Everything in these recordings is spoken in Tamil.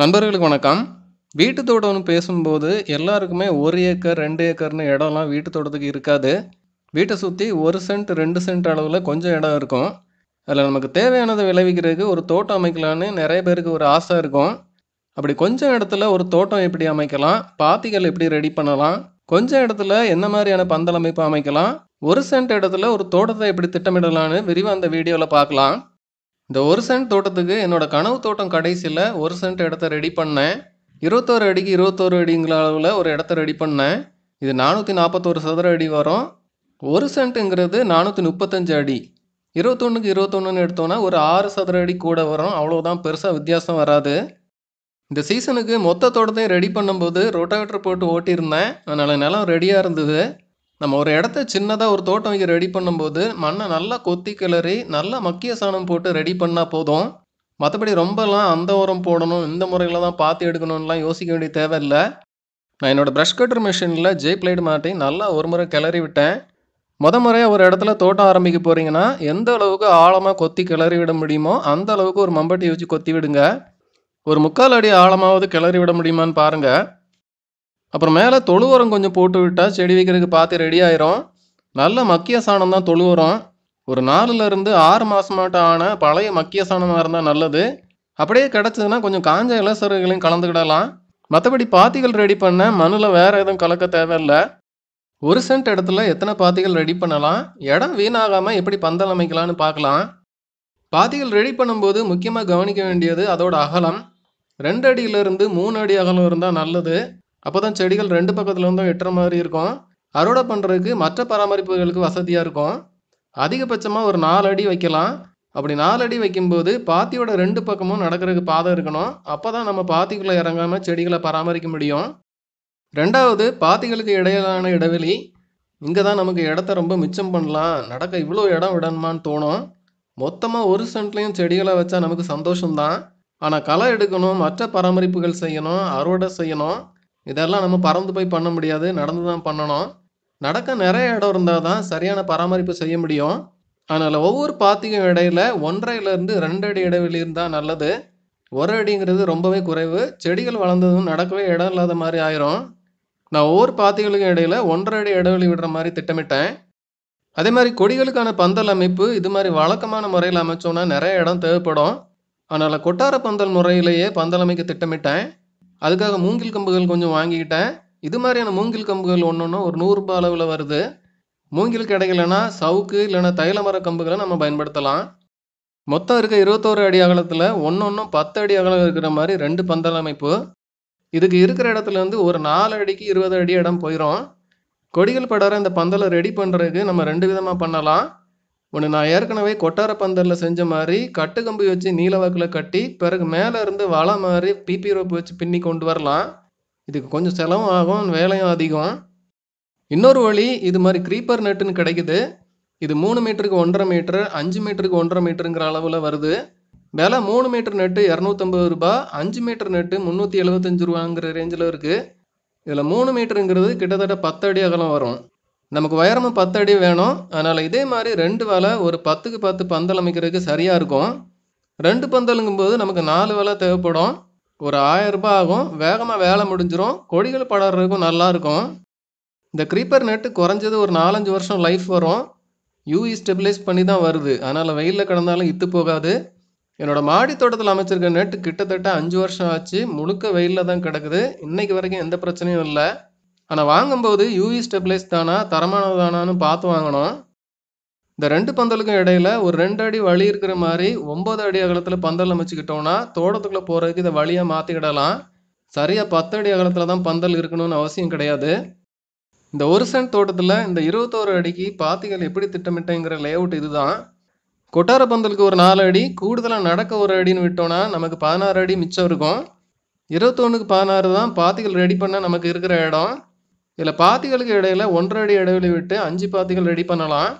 நண்பர்களுக்கு வணக்கம் வீட்டு தோட்டம்னு பேசும்போது எல்லாருக்குமே ஒரு ஏக்கர் ரெண்டு ஏக்கர்னு இடம்லாம் வீட்டு தோட்டத்துக்கு இருக்காது வீட்டை சுற்றி ஒரு சென்ட் ரெண்டு சென்ட் அளவில் கொஞ்சம் இடம் இருக்கும் அதில் நமக்கு தேவையானதை விளைவிக்கிறதுக்கு ஒரு தோட்டம் அமைக்கலான்னு நிறைய பேருக்கு ஒரு ஆசை இருக்கும் அப்படி கொஞ்சம் இடத்துல ஒரு தோட்டம் எப்படி அமைக்கலாம் பாத்திகள் எப்படி ரெடி பண்ணலாம் கொஞ்சம் இடத்துல என்ன மாதிரியான பந்தல் அமைப்பு அமைக்கலாம் ஒரு சென்ட் இடத்துல ஒரு தோட்டத்தை எப்படி திட்டமிடலான்னு விரிவாக அந்த வீடியோவில் பார்க்கலாம் இந்த ஒரு சென்ட் தோட்டத்துக்கு என்னோடய கனவு தோட்டம் கடைசியில் ஒரு சென்ட் இடத்த ரெடி பண்ணேன் இருபத்தோரு அடிக்கு இருபத்தோரு அடிங்கிற அளவில் ஒரு இடத்த ரெடி பண்ணேன் இது நானூற்றி நாற்பத்தோரு சதுர அடி வரும் ஒரு சென்ட்டுங்கிறது நானூற்றி முப்பத்தஞ்சு அடி இருபத்தொன்றுக்கு இருபத்தொன்னு எடுத்தோன்னா ஒரு ஆறு சதுர அடி கூட வரும் அவ்வளோதான் பெருசாக வித்தியாசம் வராது இந்த சீசனுக்கு மொத்த தோட்டத்தையும் ரெடி பண்ணும்போது ரொட்டாவேட்டர் போட்டு ஓட்டியிருந்தேன் அதனால் நிலம் ரெடியாக இருந்தது நம்ம ஒரு இடத்த சின்னதாக ஒரு தோட்டம் வைக்க ரெடி பண்ணும்போது மண்ணை நல்லா கொத்தி கிளறி நல்லா மக்கிய சாணம் போட்டு ரெடி பண்ணால் போதும் மற்றபடி ரொம்பலாம் அந்த உரம் போடணும் இந்த முறையில் தான் பார்த்து எடுக்கணும்லாம் யோசிக்க வேண்டிய தேவையில்லை நான் என்னோடய ப்ரஷ் கட்டர் மிஷினில் ஜே பிளேடு மாட்டி நல்லா ஒரு முறை கிளறி விட்டேன் முத முறையாக ஒரு இடத்துல தோட்டம் ஆரம்பிக்க போகிறீங்கன்னா எந்த அளவுக்கு ஆழமாக கொத்தி கிளறி விட முடியுமோ அந்த அளவுக்கு ஒரு மம்பட்டி வச்சு கொத்தி விடுங்க ஒரு முக்கால் அடி ஆழமாவது கிளறி விட முடியுமான்னு பாருங்கள் அப்புறம் மேலே தொழு உரம் கொஞ்சம் போட்டு விட்டால் செடி வைக்கிறதுக்கு பார்த்து ரெடி ஆயிரும் நல்ல மக்கிய சாணம் தான் தொழு உரம் ஒரு நாலுலேருந்து ஆறு மாட்டம் ஆன பழைய மக்கிய சாணமாக இருந்தால் நல்லது அப்படியே கிடச்சதுன்னா கொஞ்சம் காஞ்ச இலசர்களையும் கலந்துக்கிடலாம் மற்றபடி பாத்திகள் ரெடி பண்ண மண்ணில் வேறு எதுவும் கலக்க தேவையில்லை ஒரு சென்ட் இடத்துல எத்தனை பாத்திகள் ரெடி பண்ணலாம் இடம் வீணாகாமல் எப்படி பந்தல் அமைக்கலாம்னு பார்க்கலாம் பாத்திகள் ரெடி பண்ணும்போது முக்கியமாக கவனிக்க வேண்டியது அதோட அகலம் ரெண்டு அடியிலிருந்து மூணு அடி அகலம் இருந்தால் நல்லது அப்போ தான் செடிகள் ரெண்டு பக்கத்தில் இருந்தும் எட்டுற மாதிரி இருக்கும் அறுவடை பண்ணுறதுக்கு மற்ற பராமரிப்புகளுக்கு வசதியாக இருக்கும் அதிகபட்சமாக ஒரு நாலு அடி வைக்கலாம் அப்படி நாலு அடி வைக்கும்போது பாத்தியோட ரெண்டு பக்கமும் நடக்கிறதுக்கு பாதை இருக்கணும் அப்போ தான் நம்ம பாத்திக்குள்ளே இறங்காமல் செடிகளை பராமரிக்க முடியும் ரெண்டாவது பாத்திகளுக்கு இடையிலான இடைவெளி இங்கே தான் நமக்கு இடத்த ரொம்ப மிச்சம் பண்ணலாம் நடக்க இவ்வளோ இடம் விடணுமான்னு தோணும் மொத்தமாக ஒரு சென்ட்லேயும் செடிகளை வச்சா நமக்கு சந்தோஷம்தான் ஆனால் களை எடுக்கணும் மற்ற பராமரிப்புகள் செய்யணும் அறுவடை செய்யணும் இதெல்லாம் நம்ம பறந்து போய் பண்ண முடியாது நடந்து தான் பண்ணணும் நடக்க நிறைய இடம் இருந்தால் தான் சரியான பராமரிப்பு செய்ய முடியும் அதனால் ஒவ்வொரு பாத்திக்கும் இடையில ஒன்றையிலேருந்து ரெண்டு அடி இடைவெளி இருந்தால் நல்லது ஒரு அடிங்கிறது ரொம்பவே குறைவு செடிகள் வளர்ந்ததும் நடக்கவே இடம் இல்லாத மாதிரி ஆயிரும் நான் ஒவ்வொரு பாத்திகளுக்கும் இடையில ஒன்றரை அடி இடைவெளி விடுற மாதிரி திட்டமிட்டேன் அதே மாதிரி கொடிகளுக்கான பந்தல் அமைப்பு இது மாதிரி வழக்கமான முறையில் அமைச்சோன்னா நிறைய இடம் தேவைப்படும் அதனால் கொட்டார பந்தல் முறையிலேயே பந்தல் அமைக்க திட்டமிட்டேன் அதுக்காக மூங்கில் கம்புகள் கொஞ்சம் வாங்கிக்கிட்டேன் இது மாதிரியான மூங்கில் கம்புகள் ஒன்று ஒரு நூறுரூபா அளவில் வருது மூங்கில் கிடைக்கலனா சவுக்கு இல்லைனா தைல மர கம்புகளை நம்ம பயன்படுத்தலாம் மொத்தம் இருக்க இருபத்தோரு அடி அகலத்தில் ஒன்று ஒன்றும் பத்து அடி அகலம் இருக்கிற மாதிரி ரெண்டு பந்தல் அமைப்பு இதுக்கு இருக்கிற இடத்துலேருந்து ஒரு நாலு அடிக்கு இருபது அடி இடம் போயிடும் கொடிகள் படர இந்த பந்தலை ரெடி பண்ணுறதுக்கு நம்ம ரெண்டு விதமாக பண்ணலாம் ஒன்று நான் ஏற்கனவே கொட்டார பந்தலில் செஞ்ச மாதிரி கட்டுக்கம்பி வச்சு நீல வாக்கில் கட்டி பிறகு மேலே இருந்து வலை மாதிரி பிபி ரோப் வச்சு பின்னி கொண்டு வரலாம் இதுக்கு கொஞ்சம் செலவும் ஆகும் வேலையும் அதிகம் இன்னொரு வழி இது மாதிரி க்ரீப்பர் நெட்டுன்னு கிடைக்குது இது மூணு மீட்டருக்கு ஒன்றரை மீட்ரு அஞ்சு மீட்டருக்கு ஒன்றரை மீட்டருங்கிற அளவில் வருது விலை மூணு மீட்டர் நெட்டு இரநூத்தம்பது ரூபா அஞ்சு மீட்டர் நெட்டு முந்நூற்றி எழுபத்தஞ்சு ரூபாங்கிற ரேஞ்சில் இருக்குது இதில் மூணு மீட்டருங்கிறது கிட்டத்தட்ட பத்து அடி அகலம் வரும் நமக்கு உயரமும் பத்து அடி வேணும் அதனால் இதே மாதிரி ரெண்டு வலை ஒரு பத்துக்கு பத்து பந்தல் அமைக்கிறதுக்கு சரியாக இருக்கும் ரெண்டு பந்தலுங்கும் போது நமக்கு நாலு வலை தேவைப்படும் ஒரு ஆயரரூபா ஆகும் வேகமாக வேலை முடிஞ்சிடும் கொடிகள் படறதுக்கும் நல்லாயிருக்கும் இந்த க்ரீப்பர் நெட்டு குறைஞ்சது ஒரு நாலஞ்சு வருஷம் லைஃப் வரும் யூஇ ஸ்டெபிலைஸ் e பண்ணி தான் வருது அதனால் வெயிலில் கிடந்தாலும் இத்து போகாது என்னோடய மாடி தோட்டத்தில் அமைச்சிருக்க நெட்டு கிட்டத்தட்ட அஞ்சு வருஷம் ஆச்சு முழுக்க வெயிலில் தான் கிடக்குது இன்றைக்கு வரைக்கும் எந்த பிரச்சனையும் இல்லை ஆனால் வாங்கும்போது யூவி ஸ்டெபிளைஸ் தானா தரமானதானான்னு பார்த்து வாங்கணும் இந்த ரெண்டு பந்தலுக்கும் இடையில ஒரு ரெண்டு அடி வழி இருக்கிற மாதிரி ஒம்பது அடி அகலத்தில் பந்தல் அமைச்சுக்கிட்டோம்னா தோட்டத்துக்குள்ள போகிறதுக்கு இதை வழியாக மாற்றிக்கிடலாம் சரியாக பத்து அடி அகலத்தில் தான் பந்தல் இருக்கணும்னு அவசியம் கிடையாது இந்த ஒரு சென்ட் தோட்டத்தில் இந்த இருபத்தோரு அடிக்கு பாத்திகள் எப்படி திட்டமிட்டேங்கிற லேஅவுட் இதுதான் கொட்டார பந்தலுக்கு ஒரு நாலு அடி கூடுதலாக நடக்க ஒரு அடின்னு விட்டோம்னா நமக்கு பதினாறு அடி மிச்சம் இருக்கும் இருபத்தொன்னுக்கு பதினாறு தான் பாத்திகள் ரெடி பண்ண நமக்கு இருக்கிற இடம் இதில் பாத்திகளுக்கு இடையில் ஒன்றரை அடி இடைவெளி விட்டு அஞ்சு பாத்திகள் ரெடி பண்ணலாம்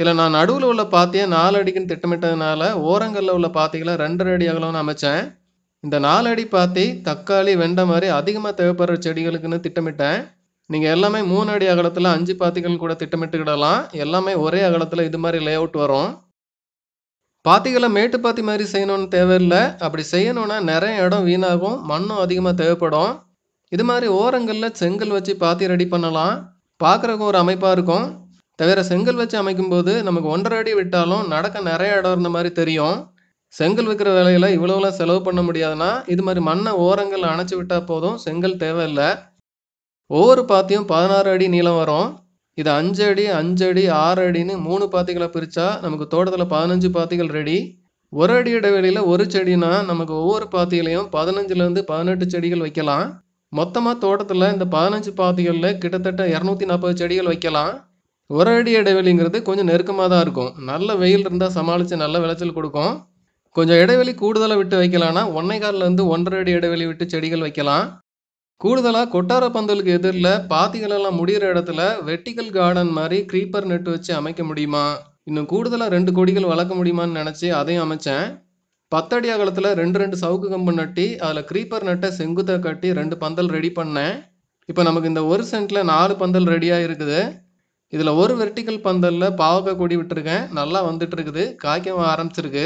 இதில் நான் நடுவில் உள்ள பாத்தியை நாலு அடிக்குன்னு திட்டமிட்டதுனால ஓரங்களில் உள்ள பாத்திகளை ரெண்டரை அடி அகலம்னு அமைச்சேன் இந்த நாலு அடி பாத்தி தக்காளி வெண்டை மாதிரி அதிகமாக தேவைப்படுற செடிகளுக்குன்னு திட்டமிட்டேன் நீங்கள் எல்லாமே மூணு அடி அகலத்தில் அஞ்சு பாத்திகள் கூட திட்டமிட்டுக்கிடலாம் எல்லாமே ஒரே அகலத்தில் இது மாதிரி லே அவுட் வரும் பாத்திகளை மேட்டு பாத்தி மாதிரி செய்யணும்னு தேவையில்லை அப்படி செய்யணுன்னா நிறைய இடம் வீணாகும் மண்ணும் அதிகமாக தேவைப்படும் இது மாதிரி ஓரங்களில் செங்கல் வச்சு பாத்தி ரெடி பண்ணலாம் பார்க்குறக்கு ஒரு அமைப்பாக இருக்கும் தவிர செங்கல் வச்சு அமைக்கும்போது நமக்கு ஒன்றரை அடி விட்டாலும் நடக்க நிறைய இடம் இருந்த மாதிரி தெரியும் செங்கல் வைக்கிற வேலையில் இவ்வளோலாம் செலவு பண்ண முடியாதுன்னா இது மாதிரி மண்ணை ஓரங்கள் அணைச்சி விட்டால் போதும் செங்கல் தேவையில்லை ஒவ்வொரு பாத்தியும் பதினாறு அடி நீளம் வரும் இது அஞ்சு அடி அஞ்சு அடி ஆறு அடின்னு மூணு பாத்திகளை பிரித்தா நமக்கு தோட்டத்தில் பதினஞ்சு பாத்திகள் ரெடி ஒரு அடி இடைவெளியில் ஒரு செடினா நமக்கு ஒவ்வொரு பாத்தியிலையும் பதினஞ்சுலேருந்து பதினெட்டு செடிகள் வைக்கலாம் மொத்தமாக தோட்டத்தில் இந்த பதினஞ்சு பாதிகளில் கிட்டத்தட்ட இரநூத்தி நாற்பது செடிகள் வைக்கலாம் ஒரு அடி இடைவெளிங்கிறது கொஞ்சம் நெருக்கமாக தான் இருக்கும் நல்ல வெயில் இருந்தால் சமாளித்து நல்ல விளைச்சல் கொடுக்கும் கொஞ்சம் இடைவெளி கூடுதலாக விட்டு வைக்கலாம்னா ஒன்றை இருந்து ஒன்றரை அடி இடைவெளி விட்டு செடிகள் வைக்கலாம் கூடுதலாக கொட்டார பந்தலுக்கு எதிரில் பாத்திகளெல்லாம் முடிகிற இடத்துல வெட்டிக்கல் கார்டன் மாதிரி க்ரீப்பர் நெட் வச்சு அமைக்க முடியுமா இன்னும் கூடுதலாக ரெண்டு கொடிகள் வளர்க்க முடியுமான்னு நினச்சி அதையும் அமைச்சேன் பத்தடி அகலத்தில் ரெண்டு ரெண்டு சவுக்கு கம்பு நட்டி அதில் க்ரீப்பர் நட்டை செங்குத்தை கட்டி ரெண்டு பந்தல் ரெடி பண்ணேன் இப்போ நமக்கு இந்த ஒரு சென்ட்டில் நாலு பந்தல் ரெடியாக இருக்குது இதில் ஒரு வெர்டிக்கல் பந்தலில் பாவக்காய் கொடி விட்டுருக்கேன் நல்லா வந்துட்டு இருக்குது காய்க்கவும் ஆரம்பிச்சிருக்கு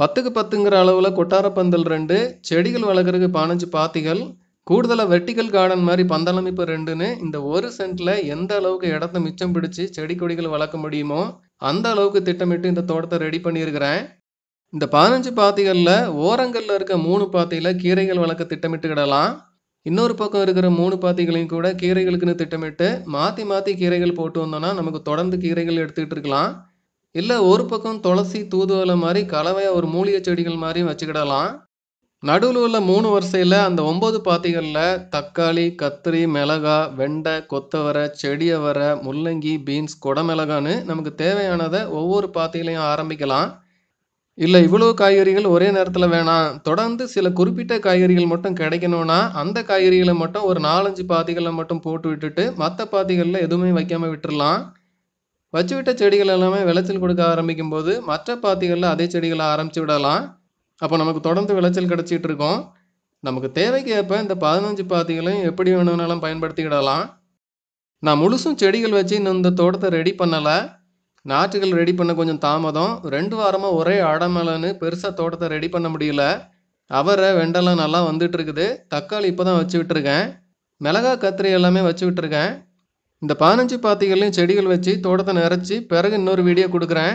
பத்துக்கு பத்துங்கிற அளவில் கொட்டார பந்தல் ரெண்டு செடிகள் வளர்க்குறதுக்கு பதினஞ்சு பாத்திகள் கூடுதலாக வெர்டிக்கல் கார்டன் மாதிரி பந்தலமைப்பு ரெண்டுன்னு இந்த ஒரு சென்ட்டில் எந்த அளவுக்கு இடத்த மிச்சம் பிடிச்சி செடி கொடிகள் வளர்க்க முடியுமோ அந்த அளவுக்கு திட்டமிட்டு இந்த தோட்டத்தை ரெடி பண்ணியிருக்கிறேன் இந்த பதினஞ்சு பாத்திகளில் ஓரங்களில் இருக்க மூணு பாத்தியில் கீரைகள் வளர்க்க திட்டமிட்டுக்கிடலாம் இன்னொரு பக்கம் இருக்கிற மூணு பாத்திகளையும் கூட கீரைகளுக்குன்னு திட்டமிட்டு மாற்றி மாற்றி கீரைகள் போட்டு வந்தோன்னா நமக்கு தொடர்ந்து கீரைகள் எடுத்துக்கிட்டு இருக்கலாம் இல்லை ஒரு பக்கம் துளசி தூதுவலை மாதிரி கலவையை ஒரு மூலிகை செடிகள் மாதிரியும் வச்சுக்கிடலாம் நடுவில் உள்ள மூணு வரிசையில் அந்த ஒம்பது பாத்திகளில் தக்காளி கத்திரி மிளகா வெண்டை கொத்தவரை செடியவரை முள்ளங்கி பீன்ஸ் குடமிளகான்னு நமக்கு தேவையானதை ஒவ்வொரு பாத்திகளையும் ஆரம்பிக்கலாம் இல்லை இவ்வளோ காய்கறிகள் ஒரே நேரத்தில் வேணாம் தொடர்ந்து சில குறிப்பிட்ட காய்கறிகள் மட்டும் கிடைக்கணும்னா அந்த காய்கறிகளை மட்டும் ஒரு நாலஞ்சு பாத்திகளை மட்டும் போட்டு விட்டுட்டு மற்ற பாத்திகளில் எதுவுமே வைக்காமல் விட்டுடலாம் வச்சுவிட்ட செடிகள் எல்லாமே விளைச்சல் கொடுக்க ஆரம்பிக்கும் போது மற்ற பாத்திகளில் அதே செடிகளை ஆரம்பித்து விடலாம் அப்போ நமக்கு தொடர்ந்து விளைச்சல் கிடச்சிட்டு இருக்கும் நமக்கு தேவைக்கு ஏற்ப இந்த பதினஞ்சு பாத்திகளையும் எப்படி வேணும்னாலும் பயன்படுத்திக்கிடலாம் நான் முழுசும் செடிகள் வச்சு இன்னும் இந்த தோட்டத்தை ரெடி பண்ணலை நாற்றுகள் ரெடி பண்ண கொஞ்சம் தாமதம் ரெண்டு வாரமாக ஒரே அடமலன்னு பெருசாக தோட்டத்தை ரெடி பண்ண முடியல அவரை வெண்டெல்லாம் நல்லா வந்துட்டு இருக்குது தக்காளி இப்போ தான் வச்சு விட்டுருக்கேன் மிளகா கத்திரி எல்லாமே வச்சு விட்டுருக்கேன் இந்த பதினஞ்சு பாத்திகள்லையும் செடிகள் வச்சு தோட்டத்தை நிறச்சி பிறகு இன்னொரு வீடியோ கொடுக்குறேன்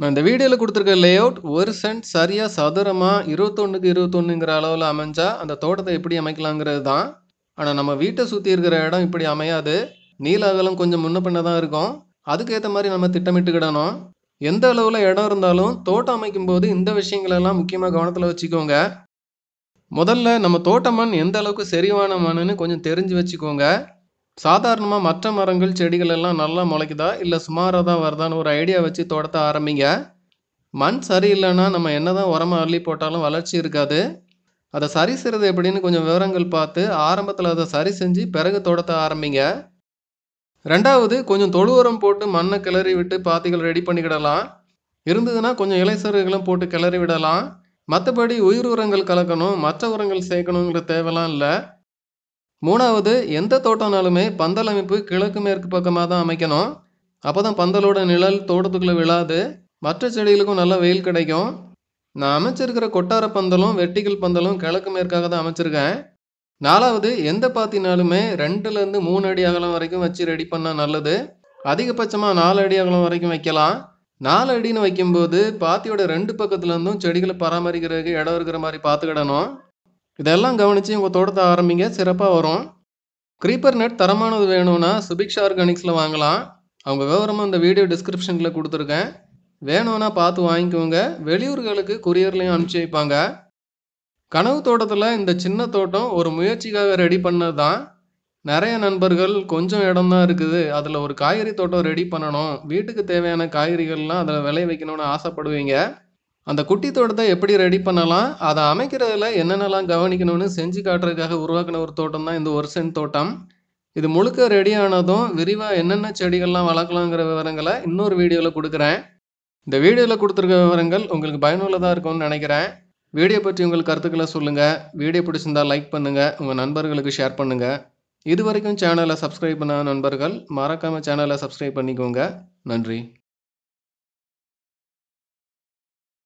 நான் இந்த வீடியோவில் கொடுத்துருக்க லேஅவுட் ஒரு சென்ட் சரியாக சதுரமாக இருபத்தொன்றுக்கு இருபத்தொன்னுங்கிற அளவில் அமைஞ்சால் அந்த தோட்டத்தை எப்படி அமைக்கலாங்கிறது தான் ஆனால் நம்ம வீட்டை சுற்றி இருக்கிற இடம் இப்படி அமையாது நீல அகலம் கொஞ்சம் முன்ன பண்ண தான் இருக்கும் அதுக்கேற்ற மாதிரி நம்ம திட்டமிட்டுக்கிடணும் எந்த அளவில் இடம் இருந்தாலும் தோட்டம் அமைக்கும் போது இந்த விஷயங்களெல்லாம் முக்கியமாக கவனத்தில் வச்சுக்கோங்க முதல்ல நம்ம தோட்ட மண் எந்த அளவுக்கு செறிவான மண்ணுன்னு கொஞ்சம் தெரிஞ்சு வச்சுக்கோங்க சாதாரணமாக மற்ற மரங்கள் செடிகள் எல்லாம் நல்லா முளைக்குதா இல்லை சுமாராக தான் வருதான்னு ஒரு ஐடியா வச்சு தோட்டத்தை ஆரம்பிங்க மண் சரியில்லைன்னா நம்ம என்ன தான் உரமாக அள்ளி போட்டாலும் வளர்ச்சி இருக்காது அதை சரி செய்கிறது எப்படின்னு கொஞ்சம் விவரங்கள் பார்த்து ஆரம்பத்தில் அதை சரி செஞ்சு பிறகு தோட்டத்தை ஆரம்பிங்க ரெண்டாவது கொஞ்சம் தொழு உரம் போட்டு மண்ணை கிளறி விட்டு பாத்திகள் ரெடி பண்ணிக்கிடலாம் இருந்ததுன்னா கொஞ்சம் இலைச்சருகளும் போட்டு கிளறி விடலாம் மற்றபடி உயிர் உரங்கள் கலக்கணும் மற்ற உரங்கள் சேர்க்கணுங்கிற தேவைலாம் இல்லை மூணாவது எந்த தோட்டம்னாலுமே பந்தல் அமைப்பு கிழக்கு மேற்கு பக்கமாக தான் அமைக்கணும் அப்போ தான் பந்தலோட நிழல் தோட்டத்துக்குள்ளே விழாது மற்ற செடிகளுக்கும் நல்லா வெயில் கிடைக்கும் நான் அமைச்சிருக்கிற கொட்டார பந்தலும் வெட்டிகள் பந்தலும் கிழக்கு மேற்காக தான் அமைச்சிருக்கேன் நாலாவது எந்த பாத்தினாலுமே ரெண்டுலேருந்து மூணு அடி அகலம் வரைக்கும் வச்சு ரெடி பண்ணால் நல்லது அதிகபட்சமாக நாலு அடி அகலம் வரைக்கும் வைக்கலாம் நாலு அடின்னு வைக்கும்போது பாத்தியோட ரெண்டு பக்கத்துலேருந்தும் செடிகளை பராமரிக்கிறதுக்கு இடம் இருக்கிற மாதிரி பார்த்துக்கிடணும் இதெல்லாம் கவனித்து உங்கள் தோட்டத்தை ஆரம்பிங்க சிறப்பாக வரும் க்ரீப்பர் நெட் தரமானது வேணும்னா சுபிக்ஷா ஆர்கானிக்ஸில் வாங்கலாம் அவங்க விவரமாக இந்த வீடியோ டிஸ்கிரிப்ஷனில் கொடுத்துருக்கேன் வேணும்னா பார்த்து வாங்கிக்கோங்க வெளியூர்களுக்கு குரியர்லையும் அனுப்பிச்சி வைப்பாங்க கனவு தோட்டத்தில் இந்த சின்ன தோட்டம் ஒரு முயற்சிக்காக ரெடி பண்ணது தான் நிறைய நண்பர்கள் கொஞ்சம் இடம் தான் இருக்குது அதில் ஒரு காய்கறி தோட்டம் ரெடி பண்ணணும் வீட்டுக்கு தேவையான காய்கறிகள்லாம் அதில் விளைய வைக்கணும்னு ஆசைப்படுவீங்க அந்த குட்டி தோட்டத்தை எப்படி ரெடி பண்ணலாம் அதை அமைக்கிறதுல என்னென்னலாம் கவனிக்கணும்னு செஞ்சு காட்டுறதுக்காக உருவாக்கின ஒரு தோட்டம் தான் இந்த ஒரு சென்ட் தோட்டம் இது முழுக்க ரெடி ஆனதும் விரிவாக என்னென்ன செடிகள்லாம் வளர்க்கலாங்கிற விவரங்களை இன்னொரு வீடியோவில் கொடுக்குறேன் இந்த வீடியோவில் கொடுத்துருக்க விவரங்கள் உங்களுக்கு பயனுள்ளதாக இருக்கும்னு நினைக்கிறேன் வீடியோ பற்றி உங்கள் கருத்துக்களை சொல்லுங்கள் வீடியோ பிடிச்சிருந்தா லைக் பண்ணுங்கள் உங்கள் நண்பர்களுக்கு ஷேர் பண்ணுங்கள் இது வரைக்கும் சேனலை சப்ஸ்கிரைப் பண்ண நண்பர்கள் மறக்காமல் சேனலை சப்ஸ்கிரைப் பண்ணிக்கோங்க நன்றி